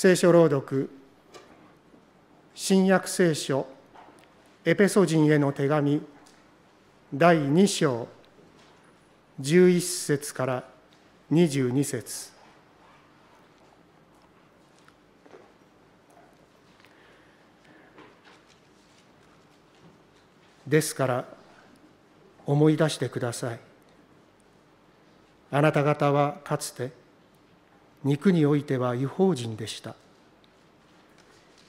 聖書朗読、新約聖書、エペソ人への手紙、第2章、11節から22節ですから思い出してくださいあなた方はかつて肉においては違法人でした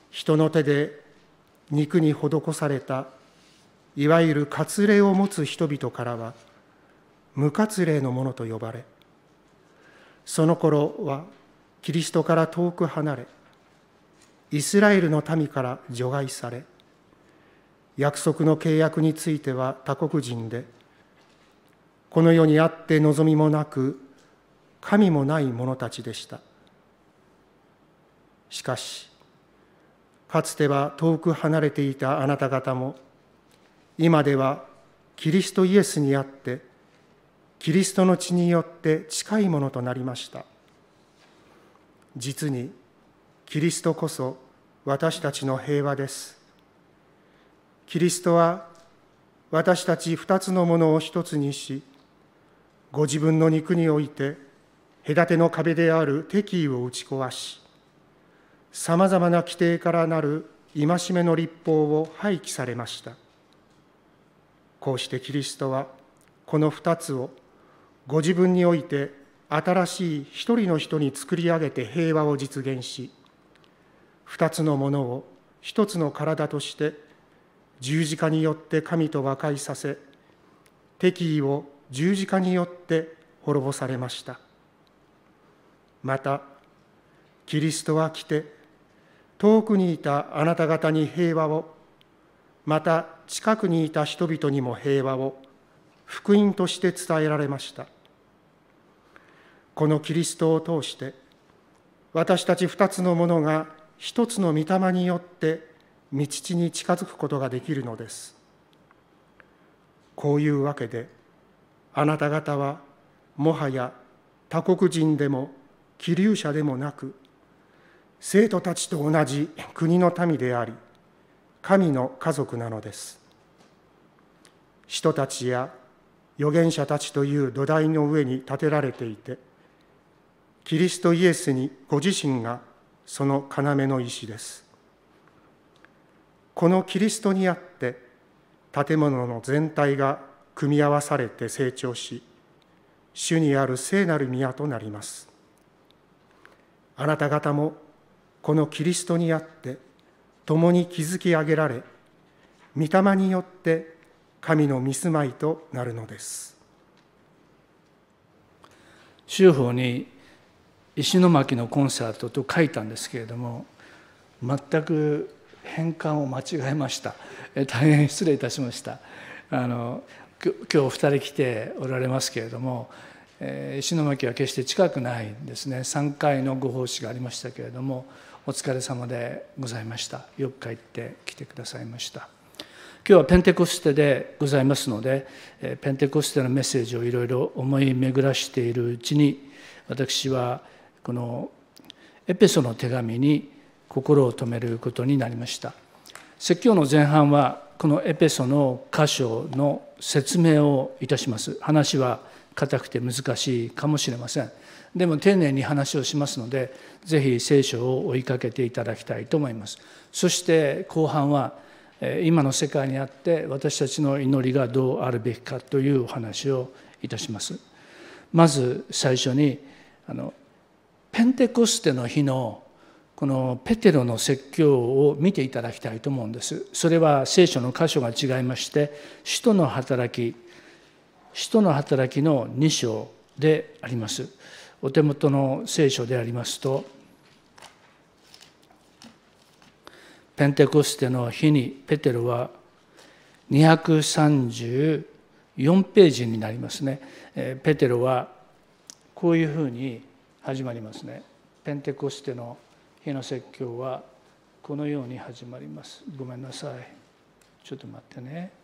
人の手で肉に施されたいわゆる割礼を持つ人々からは無割礼のものと呼ばれその頃はキリストから遠く離れイスラエルの民から除外され約束の契約については他国人でこの世にあって望みもなく神もない者たちでしたしかしかつては遠く離れていたあなた方も今ではキリストイエスにあってキリストの血によって近いものとなりました実にキリストこそ私たちの平和ですキリストは私たち2つのものを1つにしご自分の肉において隔ての壁である敵意を打ち壊し、さまざまな規定からなる戒めの立法を廃棄されました。こうしてキリストは、この2つをご自分において新しい一人の人に作り上げて平和を実現し、2つのものを1つの体として十字架によって神と和解させ、敵意を十字架によって滅ぼされました。また、キリストは来て、遠くにいたあなた方に平和を、また近くにいた人々にも平和を、福音として伝えられました。このキリストを通して、私たち二つのものが一つの御霊によって道地に近づくことができるのです。こういうわけで、あなた方はもはや他国人でも気流者でもなく生徒たちと同じ国の民であり神の家族なのです人たちや預言者たちという土台の上に建てられていてキリストイエスにご自身がその要の石ですこのキリストにあって建物の全体が組み合わされて成長し主にある聖なる宮となりますあなた方もこのキリストにあって共に築き上げられ御霊によって神の御住まいとなるのです州法に石巻のコンサートと書いたんですけれども全く変換を間違えました大変失礼いたしましたあの今日2人来ておられますけれども石巻は決して近くないですね3回のご奉仕がありましたけれどもお疲れ様でございましたよく帰ってきてくださいました今日はペンテコステでございますのでペンテコステのメッセージをいろいろ思い巡らしているうちに私はこのエペソの手紙に心を留めることになりました説教の前半はこのエペソの箇所の説明をいたします話は硬くて難しいかもしれませんでも丁寧に話をしますので是非聖書を追いかけていただきたいと思いますそして後半は今の世界にあって私たちの祈りがどうあるべきかというお話をいたしますまず最初にあのペンテコステの日のこのペテロの説教を見ていただきたいと思うんですそれは聖書の箇所が違いまして「使徒の働き」使徒の働きの2章であります。お手元の聖書でありますと、ペンテコステの日にペテロは234ページになりますね。ペテロはこういうふうに始まりますね。ペンテコステの日の説教はこのように始まります。ごめんなさい。ちょっと待ってね。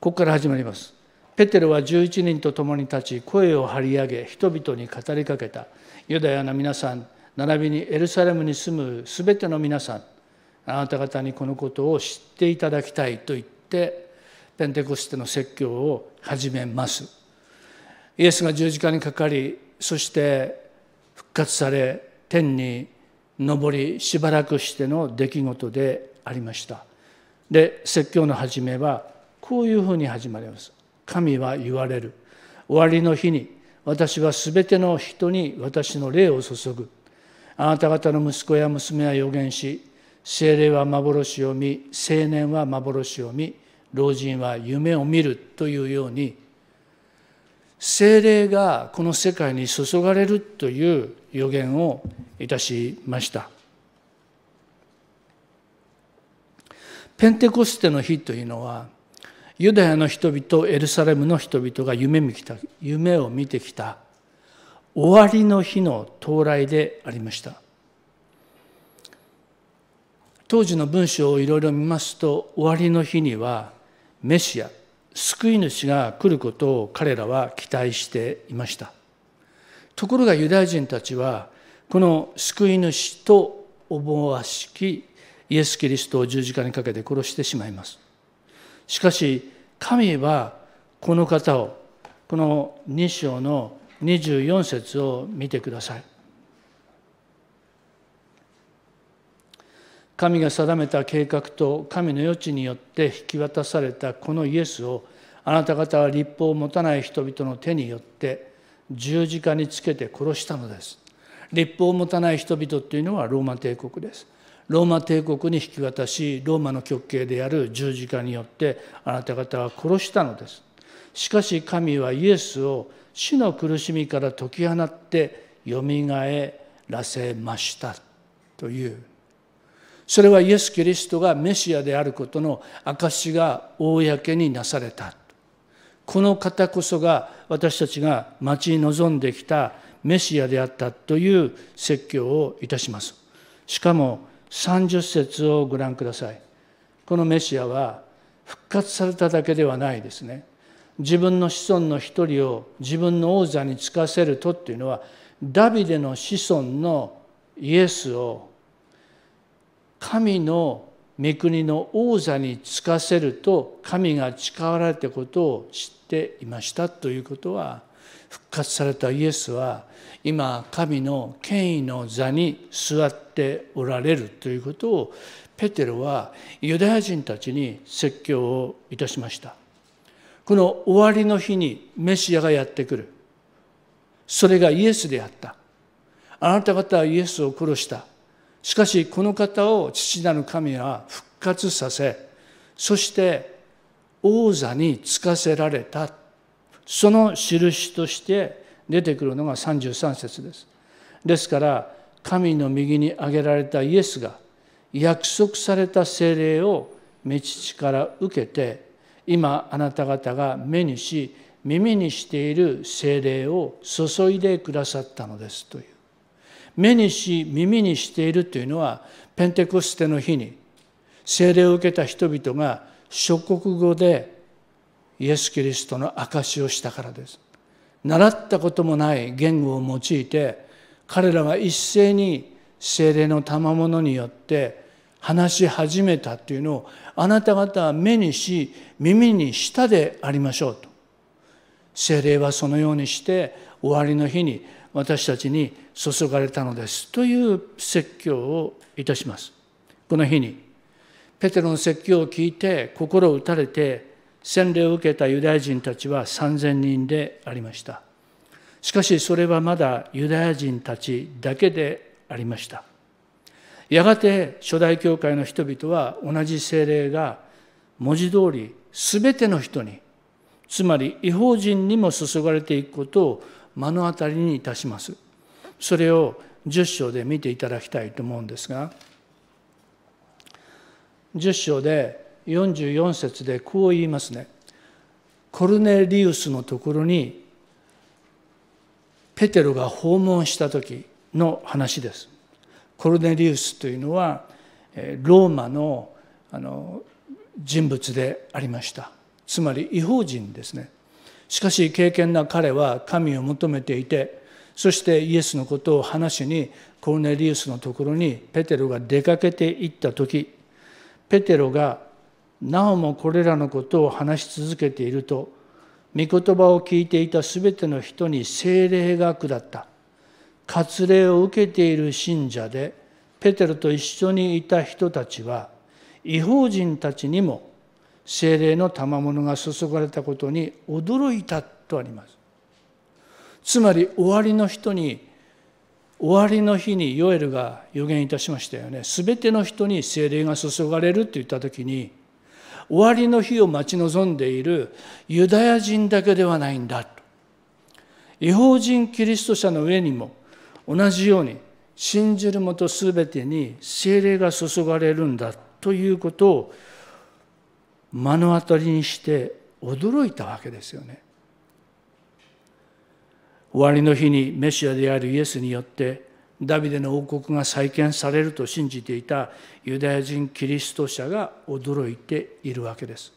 ここから始まりますペテロは11人と共に立ち声を張り上げ人々に語りかけたユダヤの皆さん並びにエルサレムに住むすべての皆さんあなた方にこのことを知っていただきたいと言ってペンテコステの説教を始めますイエスが十字架にかかりそして復活され天に上りしばらくしての出来事でありましたで説教の始めはこういうふうに始まります神は言われる終わりの日に私はすべての人に私の霊を注ぐあなた方の息子や娘は予言し精霊は幻を見青年は幻を見老人は夢を見るというように精霊がこの世界に注がれるという予言をいたしましたペンテコステの日というのはユダヤの人々エルサレムの人々が夢見た夢を見てきた終わりの日の到来でありました当時の文章をいろいろ見ますと終わりの日にはメシア救い主が来ることを彼らは期待していましたところがユダヤ人たちはこの救い主と思わしきイエス・キリストを十字架にかけて殺してしまいますしかし神はこの方をこの2章の24節を見てください。神が定めた計画と神の余地によって引き渡されたこのイエスをあなた方は立法を持たない人々の手によって十字架につけて殺したのです。立法を持たない人々というのはローマ帝国です。ローマ帝国に引き渡しローマの極刑である十字架によってあなた方は殺したのですしかし神はイエスを死の苦しみから解き放ってよみがえらせましたというそれはイエス・キリストがメシアであることの証しが公になされたこの方こそが私たちが待ち望んできたメシアであったという説教をいたしますしかも30節をご覧くださいこのメシアは復活されただけではないですね自分の子孫の一人を自分の王座に就かせるとっていうのはダビデの子孫のイエスを神の御国の王座に就かせると神が誓われたことを知っていましたということは復活されたイエスは今神の権威の座に座っておられるということをペテロはユダヤ人たちに説教をいたしましたこの終わりの日にメシアがやってくるそれがイエスであったあなた方はイエスを殺したしかしこの方を父なる神は復活させそして王座につかせられたその印として出てくるのが33節です。ですから神の右に挙げられたイエスが約束された聖霊を目父から受けて今あなた方が目にし耳にしている聖霊を注いでくださったのですという目にし耳にしているというのはペンテコステの日に聖霊を受けた人々が諸国語でイエス・キリストの証をしたからです。習ったこともない言語を用いて彼らが一斉に精霊の賜物によって話し始めたというのをあなた方は目にし耳にしたでありましょうと精霊はそのようにして終わりの日に私たちに注がれたのですという説教をいたしますこの日にペテロの説教を聞いて心を打たれて洗礼を受けたユダヤ人たちは3,000人でありましたしかしそれはまだユダヤ人たちだけでありましたやがて初代教会の人々は同じ精霊が文字通り全ての人につまり違法人にも注がれていくことを目の当たりにいたしますそれを10章で見ていただきたいと思うんですが10章で44節でこう言いますね。コルネリウスのところにペテロが訪問した時の話です。コルネリウスというのはローマのあの人物でありました。つまり違法人ですね。しかし敬虔な彼は神を求めていてそしてイエスのことを話しにコルネリウスのところにペテロが出かけていった時ペテロがなおもこれらのことを話し続けていると御言葉を聞いていたすべての人に精霊が下った割礼を受けている信者でペテロと一緒にいた人たちは違法人たちにも精霊の賜物が注がれたことに驚いたとありますつまり終わりの人に終わりの日にヨエルが予言いたしましたよねすべての人に精霊が注がれると言った時に終わりの日を待ち望んでいるユダヤ人だけではないんだと違法人キリスト者の上にも同じように信じるもと全てに精霊が注がれるんだということを目の当たりにして驚いたわけですよね。終わりの日にメシアであるイエスによってダビデの王国が再建されると信じていたユダヤ人キリスト者が驚いているわけです。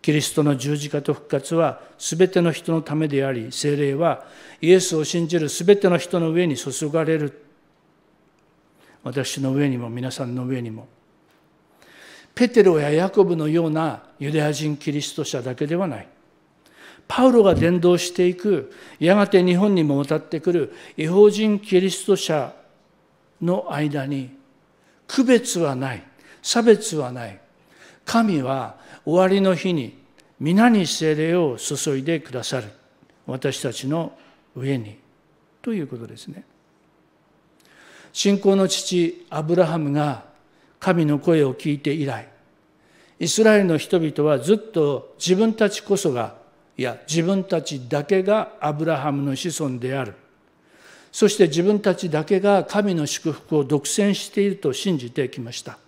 キリストの十字架と復活は全ての人のためであり、精霊はイエスを信じる全ての人の上に注がれる。私の上にも皆さんの上にも。ペテロやヤコブのようなユダヤ人キリスト者だけではない。パウロが伝道していくやがて日本にも渡ってくる違法人キリスト者の間に区別はない差別はない神は終わりの日に皆に精霊を注いでくださる私たちの上にということですね信仰の父アブラハムが神の声を聞いて以来イスラエルの人々はずっと自分たちこそがいや自分たちだけがアブラハムの子孫であるそして自分たちだけが神の祝福を独占していると信じてきました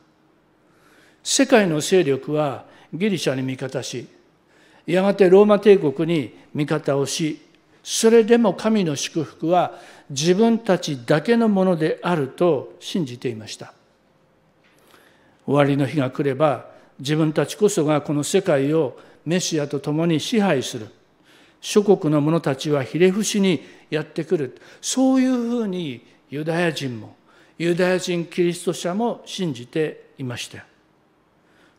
世界の勢力はギリシャに味方しやがてローマ帝国に味方をしそれでも神の祝福は自分たちだけのものであると信じていました終わりの日が来れば自分たちこそがこの世界をメシアと共に支配する諸国の者たちはひれ伏しにやってくるそういうふうにユダヤ人もユダヤ人キリスト者も信じていました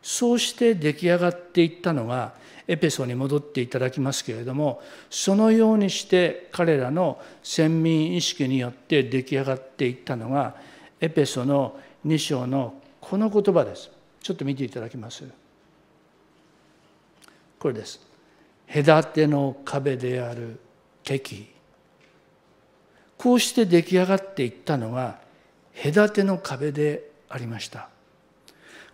そうして出来上がっていったのがエペソに戻っていただきますけれどもそのようにして彼らの先民意識によって出来上がっていったのがエペソの2章のこの言葉ですちょっと見ていただきますこれです隔ての壁である敵こうして出来上がっていったのが隔ての壁でありました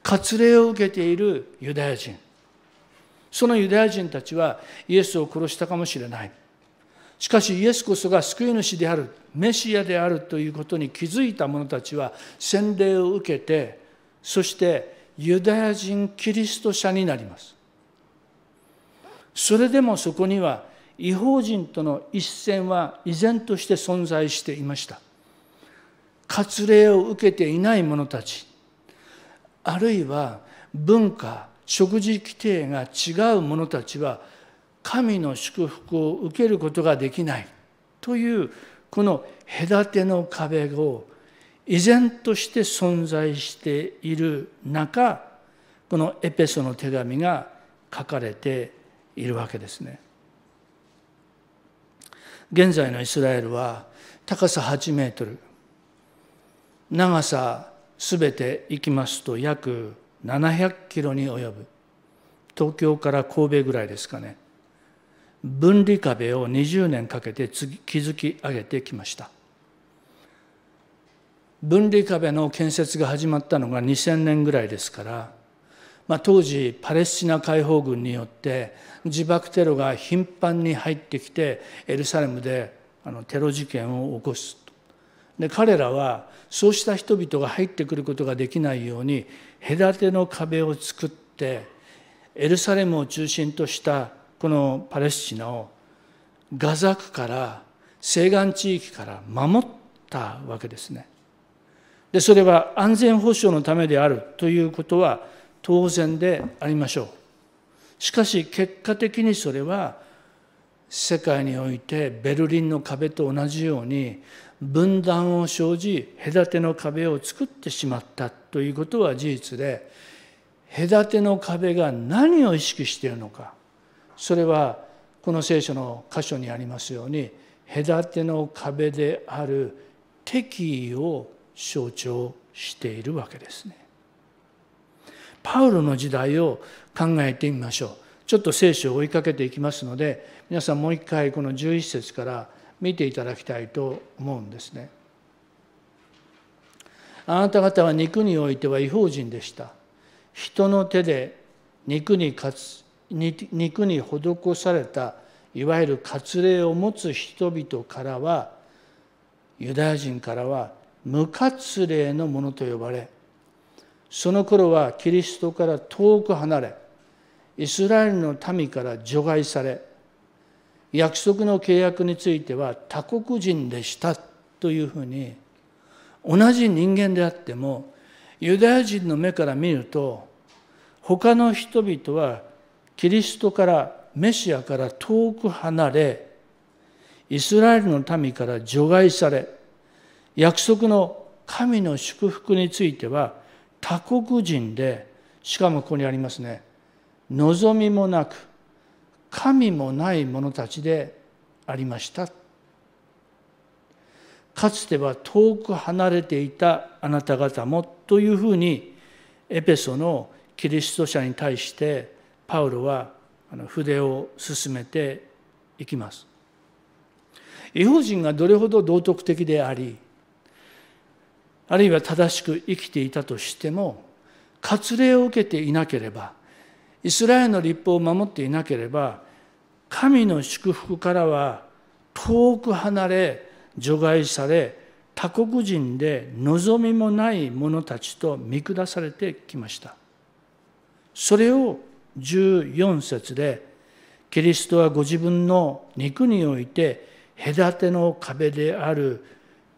割礼を受けているユダヤ人そのユダヤ人たちはイエスを殺したかもしれないしかしイエスこそが救い主であるメシアであるということに気づいた者たちは洗礼を受けてそしてユダヤ人キリスト者になりますそれでもそこには違法人との一線は依然として存在していました割礼を受けていない者たちあるいは文化食事規定が違う者たちは神の祝福を受けることができないというこの隔ての壁を依然として存在している中このエペソの手紙が書かれているわけですね。現在のイスラエルは高さ8メートル長さすべて行きますと約700キロに及ぶ東京から神戸ぐらいですかね分離壁を20年かけて築き上げてきました分離壁の建設が始まったのが2000年ぐらいですからまあ、当時パレスチナ解放軍によって自爆テロが頻繁に入ってきてエルサレムであのテロ事件を起こすとで彼らはそうした人々が入ってくることができないように隔ての壁を作ってエルサレムを中心としたこのパレスチナをガザ区から西岸地域から守ったわけですね。でそれは安全保障のためであるということは当然でありましょう。しかし結果的にそれは世界においてベルリンの壁と同じように分断を生じ隔ての壁を作ってしまったということは事実で隔ての壁が何を意識しているのかそれはこの聖書の箇所にありますように隔ての壁である敵意を象徴しているわけですね。パウロの時代を考えてみましょうちょっと聖書を追いかけていきますので皆さんもう一回この11節から見ていただきたいと思うんですね。あなた方は肉においては違法人でした。人の手で肉にかつ肉に施されたいわゆる割礼を持つ人々からはユダヤ人からは無割礼のものと呼ばれその頃はキリストから遠く離れイスラエルの民から除外され約束の契約については他国人でしたというふうに同じ人間であってもユダヤ人の目から見ると他の人々はキリストからメシアから遠く離れイスラエルの民から除外され約束の神の祝福については他国人でしかもここにありますね望みもなく神もない者たちでありましたかつては遠く離れていたあなた方もというふうにエペソのキリスト者に対してパウロは筆を進めていきます。違法人がどれほど道徳的でありあるいは正しく生きていたとしても割礼を受けていなければイスラエルの立法を守っていなければ神の祝福からは遠く離れ除外され他国人で望みもない者たちと見下されてきました。それを14節でキリストはご自分の肉において隔ての壁である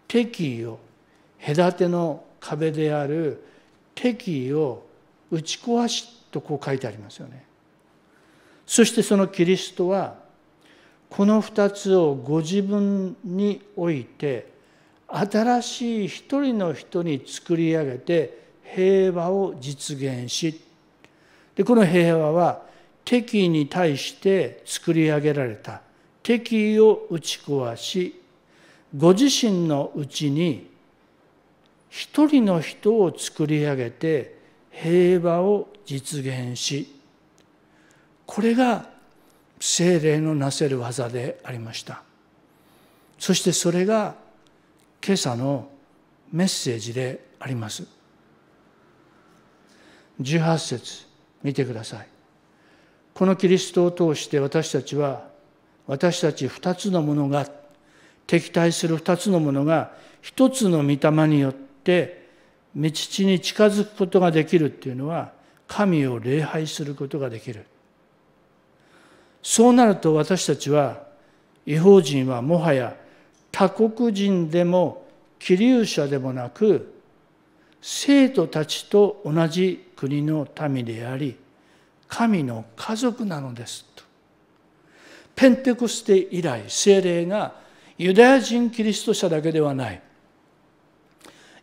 敵意を隔ての壁である敵意を打ち壊しとこう書いてありますよね。そしてそのキリストはこの2つをご自分において新しい一人の人に作り上げて平和を実現しでこの平和は敵意に対して作り上げられた敵意を打ち壊しご自身のうちに一人の人を作り上げて平和を実現しこれが精霊のなせる技でありましたそしてそれが今朝のメッセージであります18節見てくださいこのキリストを通して私たちは私たち2つのものが敵対する2つのものが1つの御霊によってって道父に近づくことができるっていうのは神を礼拝することができるそうなると私たちは違法人はもはや他国人でも希留者でもなく生徒たちと同じ国の民であり神の家族なのですとペンテコステ以来精霊がユダヤ人キリスト者だけではない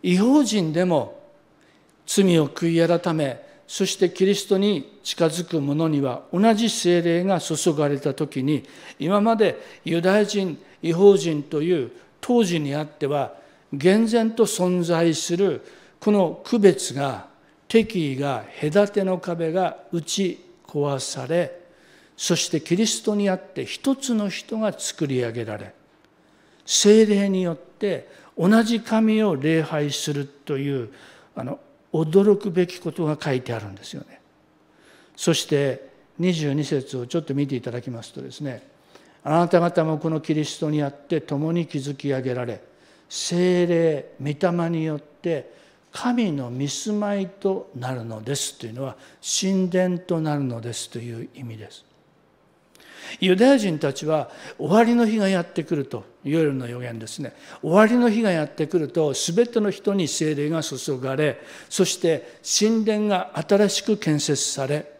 違法人でも罪を悔い改めそしてキリストに近づく者には同じ精霊が注がれた時に今までユダヤ人違法人という当時にあっては厳然と存在するこの区別が敵意が隔ての壁が打ち壊されそしてキリストにあって一つの人が作り上げられ精霊によって同じ神を礼拝するというあの驚くべきことが書いてあるんですよね。そして22節をちょっと見ていただきますとですねあなた方もこのキリストにあって共に築き上げられ精霊御霊によって神の見住まいとなるのですというのは神殿となるのですという意味です。ユダヤ人たちは終わりの日がやってくると夜の予言ですね終わりの日がやってくるとすべての人に精霊が注がれそして神殿が新しく建設され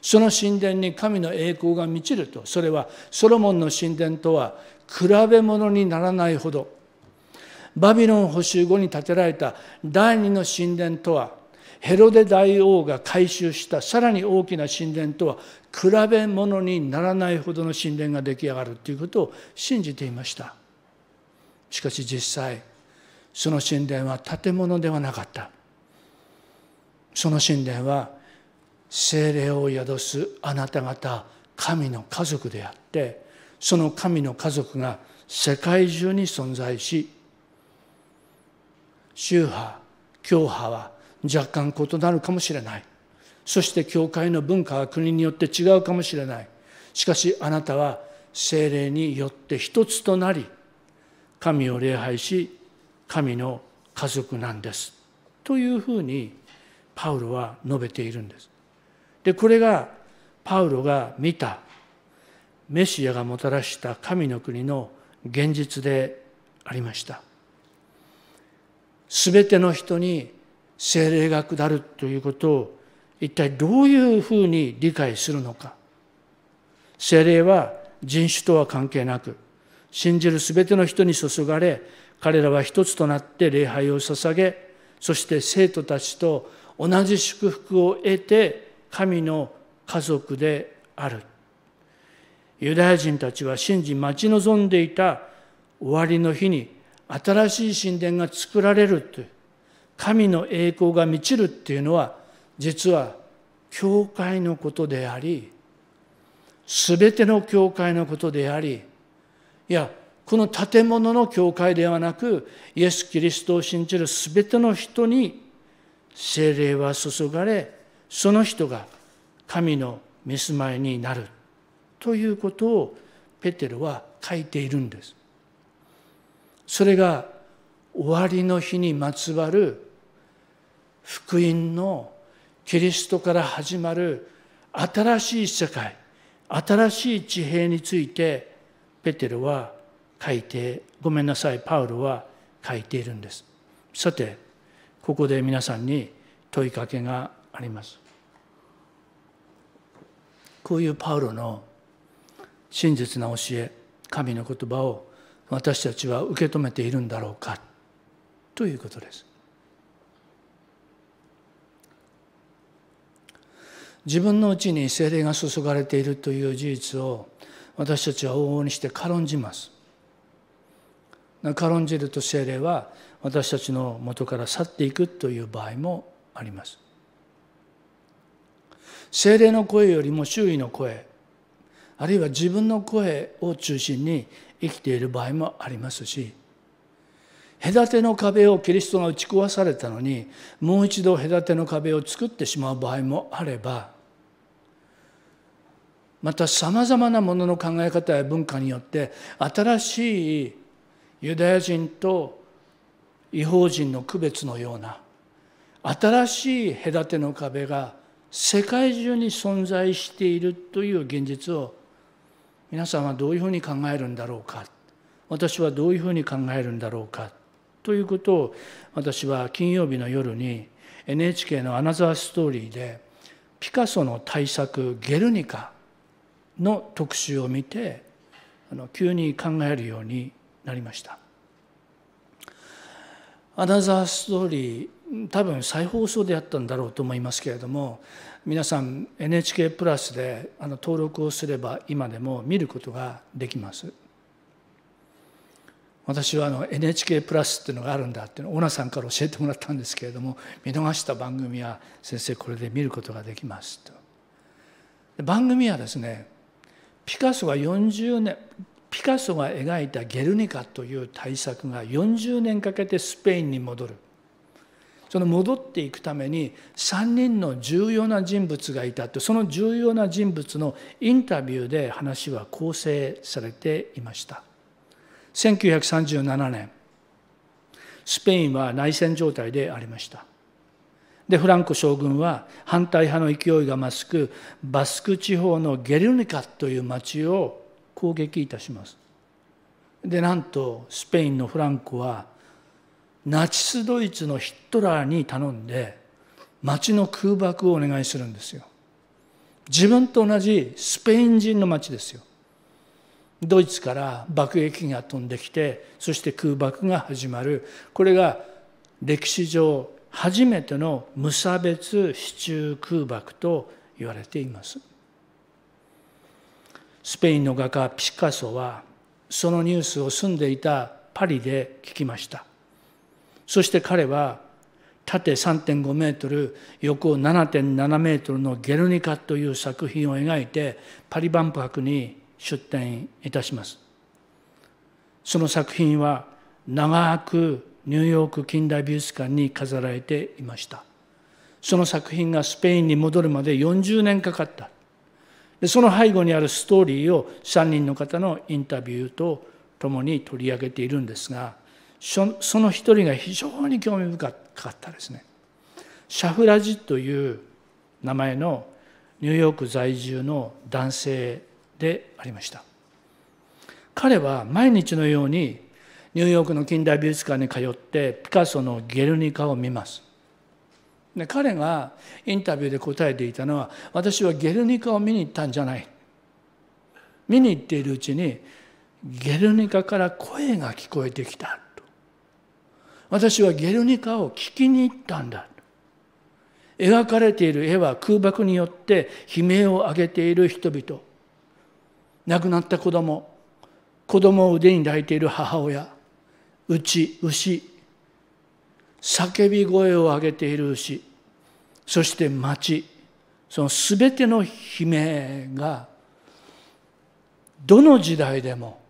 その神殿に神の栄光が満ちるとそれはソロモンの神殿とは比べ物にならないほどバビロン補修後に建てられた第二の神殿とはヘロデ大王が改修したさらに大きな神殿とは比べ物にならないほどの神殿が出来上がるということを信じていましたしかし実際その神殿は建物ではなかったその神殿は精霊を宿すあなた方神の家族であってその神の家族が世界中に存在し宗派教派は若干異なるかもしれないそして教会の文化は国によって違うかもしれないしかしあなたは精霊によって一つとなり神を礼拝し神の家族なんですというふうにパウロは述べているんです。でこれがパウロが見たメシアがもたらした神の国の現実でありました。全ての人に精霊が下るということを一体どういうふうに理解するのか精霊は人種とは関係なく信じる全ての人に注がれ彼らは一つとなって礼拝を捧げそして生徒たちと同じ祝福を得て神の家族であるユダヤ人たちは信じ待ち望んでいた終わりの日に新しい神殿が作られるという神の栄光が満ちるっていうのは実は教会のことであり全ての教会のことでありいやこの建物の教会ではなくイエス・キリストを信じる全ての人に精霊は注がれその人が神の見住まいになるということをペテロは書いているんです。それが終わりの日にまつわる福音のキリストから始まる新しい世界新しい地平についてペテロは書いてごめんなさいパウロは書いているんですさてここで皆さんに問いかけがありますこういうパウロの真実な教え神の言葉を私たちは受け止めているんだろうかということです自分のうちに精霊が注がれているという事実を私たちは往々にして軽んじます軽んじると精霊は私たちの元から去っていくという場合もあります精霊の声よりも周囲の声あるいは自分の声を中心に生きている場合もありますし隔ての壁をキリストが打ち壊されたのにもう一度隔ての壁を作ってしまう場合もあればまたさまざまなものの考え方や文化によって新しいユダヤ人と違法人の区別のような新しい隔ての壁が世界中に存在しているという現実を皆さんはどういうふうに考えるんだろうか私はどういうふうに考えるんだろうかということを私は金曜日の夜に NHK の「アナザーストーリー」でピカソの大作「ゲルニカ」の特集を見てあの急に考えるようになりました「アナザーストーリー」多分再放送であったんだろうと思いますけれども皆さん NHK プラスであの登録をすれば今でも見ることができます。私はあの NHK プラスっていうのがあるんだっていうのをオナさんから教えてもらったんですけれども見逃した番組は先生これで見ることができますと番組はですねピカソが40年ピカソが描いた「ゲルニカ」という大作が40年かけてスペインに戻るその戻っていくために3人の重要な人物がいたってその重要な人物のインタビューで話は構成されていました1937年スペインは内戦状態でありましたでフランコ将軍は反対派の勢いが増すくバスク地方のゲルニカという町を攻撃いたしますでなんとスペインのフランコはナチスドイツのヒットラーに頼んで町の空爆をお願いするんですよ自分と同じスペイン人の町ですよドイツから爆撃が飛んできてそして空爆が始まるこれが歴史上初めての無差別市中空爆と言われていますスペインの画家ピカソはそのニュースを住んでいたパリで聞きましたそして彼は縦3.5メートル横7.7メートルの「ゲルニカ」という作品を描いてパリ万博に出展いたしますその作品は長くニューヨーク近代美術館に飾られていましたその作品がスペインに戻るまで40年かかったでその背後にあるストーリーを3人の方のインタビューとともに取り上げているんですがその一人が非常に興味深かったですねシャフラジという名前のニューヨーク在住の男性でありました彼は毎日のようにニューヨークの近代美術館に通ってピカソの「ゲルニカ」を見ます。で彼がインタビューで答えていたのは私はゲルニカを見に行ったんじゃない見に行っているうちにゲルニカから声が聞こえてきたと私はゲルニカを聞きに行ったんだ描かれている絵は空爆によって悲鳴を上げている人々亡くなった子供子供を腕に抱いている母親うち牛叫び声を上げている牛そして町その全ての悲鳴がどの時代でも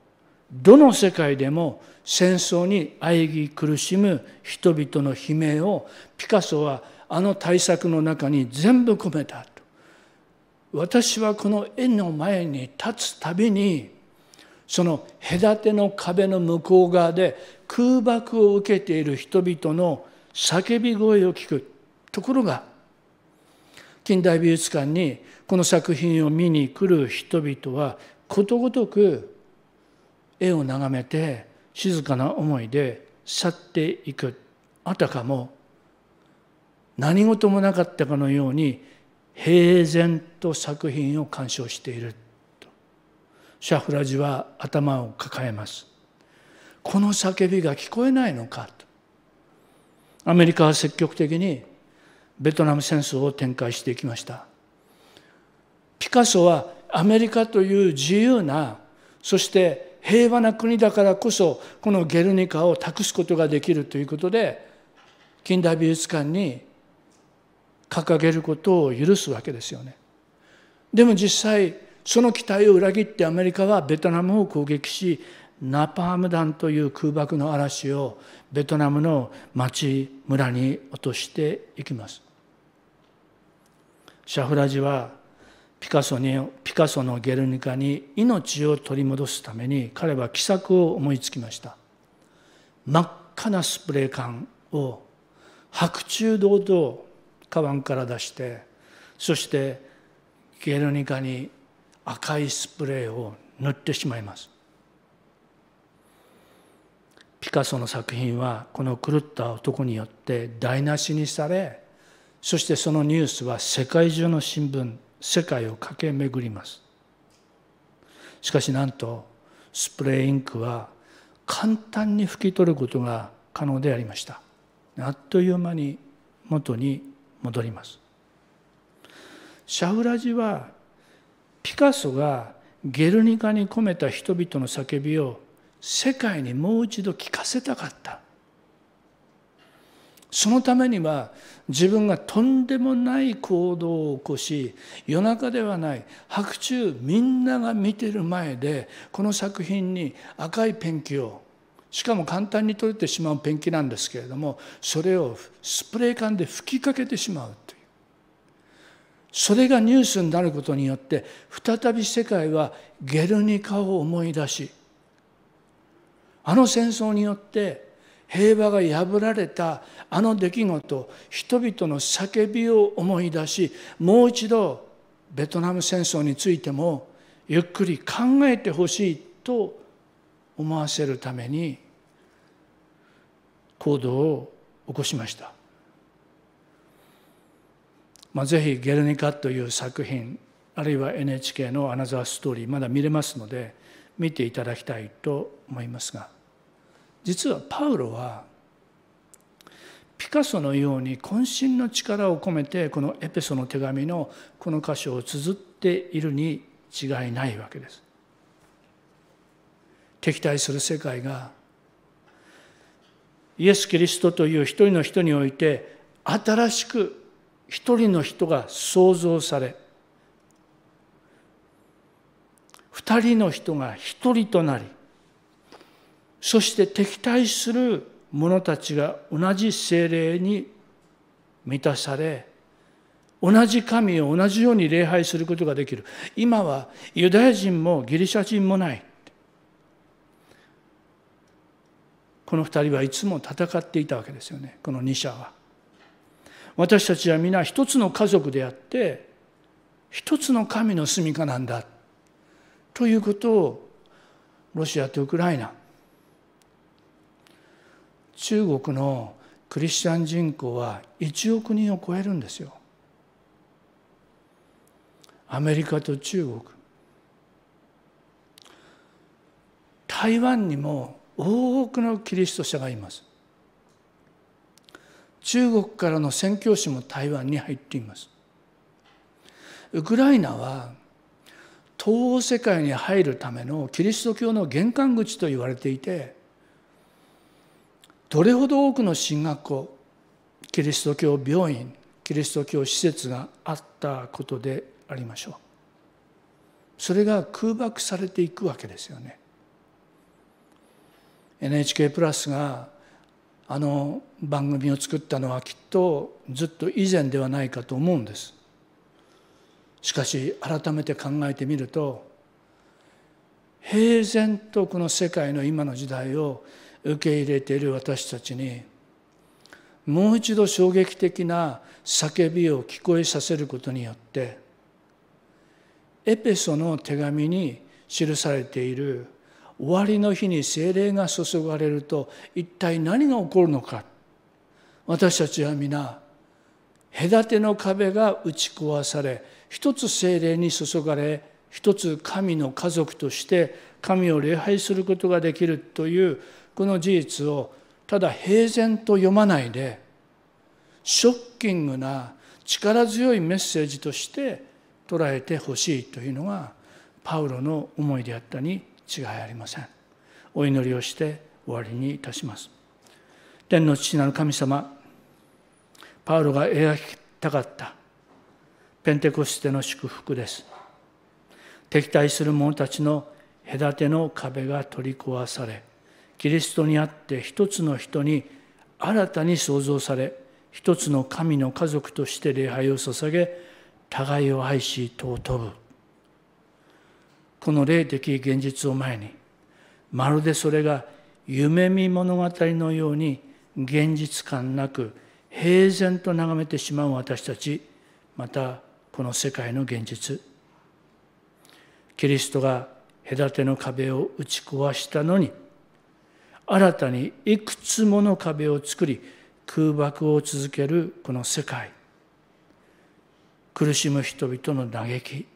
どの世界でも戦争にあぎ苦しむ人々の悲鳴をピカソはあの大作の中に全部込めたと私はこの絵の前に立つたびにその隔ての壁の向こう側で空爆を受けている人々の叫び声を聞くところが近代美術館にこの作品を見に来る人々はことごとく絵を眺めて静かな思いで去っていくあたかも何事もなかったかのように平然と作品を鑑賞している。シャフラジは頭を抱えますこの叫びが聞こえないのかとアメリカは積極的にベトナム戦争を展開していきましたピカソはアメリカという自由なそして平和な国だからこそこの「ゲルニカ」を託すことができるということで近代美術館に掲げることを許すわけですよね。でも実際その期待を裏切ってアメリカはベトナムを攻撃しナパーム弾という空爆の嵐をベトナムの町村に落としていきますシャフラジはピカソにピカソの「ゲルニカ」に命を取り戻すために彼は奇策を思いつきました真っ赤なスプレー缶を白昼堂々カバンから出してそしてゲルニカに赤いスプレーを塗ってしまいますピカソの作品はこの狂った男によって台無しにされそしてそのニュースは世界中の新聞世界を駆け巡りますしかしなんとスプレーインクは簡単に拭き取ることが可能でありましたあっという間に元に戻りますシャウラジはピカソがゲルニカに込めた人々の叫びを世界にもう一度聞かせたかったそのためには自分がとんでもない行動を起こし夜中ではない白昼みんなが見てる前でこの作品に赤いペンキをしかも簡単に取れてしまうペンキなんですけれどもそれをスプレー缶で吹きかけてしまうそれがニュースになることによって再び世界はゲルニカを思い出しあの戦争によって平和が破られたあの出来事人々の叫びを思い出しもう一度ベトナム戦争についてもゆっくり考えてほしいと思わせるために行動を起こしましたまあ、ぜひ「ゲルニカ」という作品あるいは NHK の「アナザーストーリー」まだ見れますので見ていただきたいと思いますが実はパウロはピカソのように渾身の力を込めてこのエペソの手紙のこの箇所を綴っているに違いないわけです。敵対する世界がイエス・キリストという一人の人において新しく一人の人が創造され二人の人が一人となりそして敵対する者たちが同じ精霊に満たされ同じ神を同じように礼拝することができる今はユダヤ人もギリシャ人もないこの二人はいつも戦っていたわけですよねこの二者は。私たちは皆一つの家族であって一つの神の住みかなんだということをロシアとウクライナ中国のクリスチャン人口は1億人を超えるんですよ。アメリカと中国台湾にも多くのキリスト者がいます。中国からの宣教師も台湾に入っていますウクライナは東欧世界に入るためのキリスト教の玄関口と言われていてどれほど多くの進学校キリスト教病院キリスト教施設があったことでありましょうそれが空爆されていくわけですよね NHK プラスがあの番組を作ったのはきっとずっと以前ではないかと思うんですしかし改めて考えてみると平然とこの世界の今の時代を受け入れている私たちにもう一度衝撃的な叫びを聞こえさせることによってエペソの手紙に記されている終わりの日に精霊が注がれると一体何が起こるのか私たちは皆隔ての壁が打ち壊され一つ精霊に注がれ一つ神の家族として神を礼拝することができるというこの事実をただ平然と読まないでショッキングな力強いメッセージとして捉えてほしいというのがパウロの思いであったに違いありませんお祈りをして終わりにいたします天の父なる神様パウロが描きたかったペンテコステの祝福です敵対する者たちの隔ての壁が取り壊されキリストにあって一つの人に新たに創造され一つの神の家族として礼拝を捧げ互いを愛し尊ぶこの霊的現実を前にまるでそれが夢見物語のように現実感なく平然と眺めてしまう私たちまたこの世界の現実キリストが隔ての壁を打ち壊したのに新たにいくつもの壁を作り空爆を続けるこの世界苦しむ人々の嘆き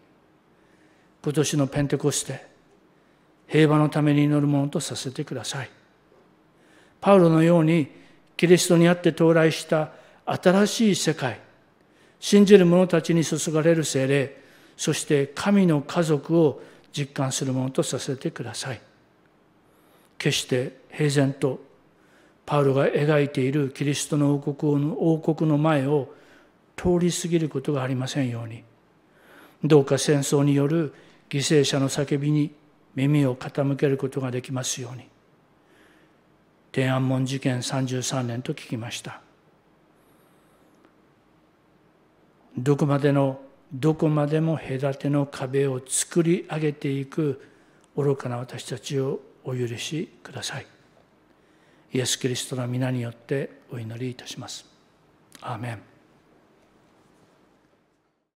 今年のペンテコステ平和のために祈るものとさせてくださいパウロのようにキリストにあって到来した新しい世界信じる者たちに注がれる精霊そして神の家族を実感するものとさせてください決して平然とパウロが描いているキリストの王国の王国の前を通り過ぎることがありませんようにどうか戦争による犠牲者の叫びに耳を傾けることができますように天安門事件33年と聞きましたどこまでのどこまでも隔ての壁を作り上げていく愚かな私たちをお許しくださいイエス・キリストの皆によってお祈りいたしますアーメン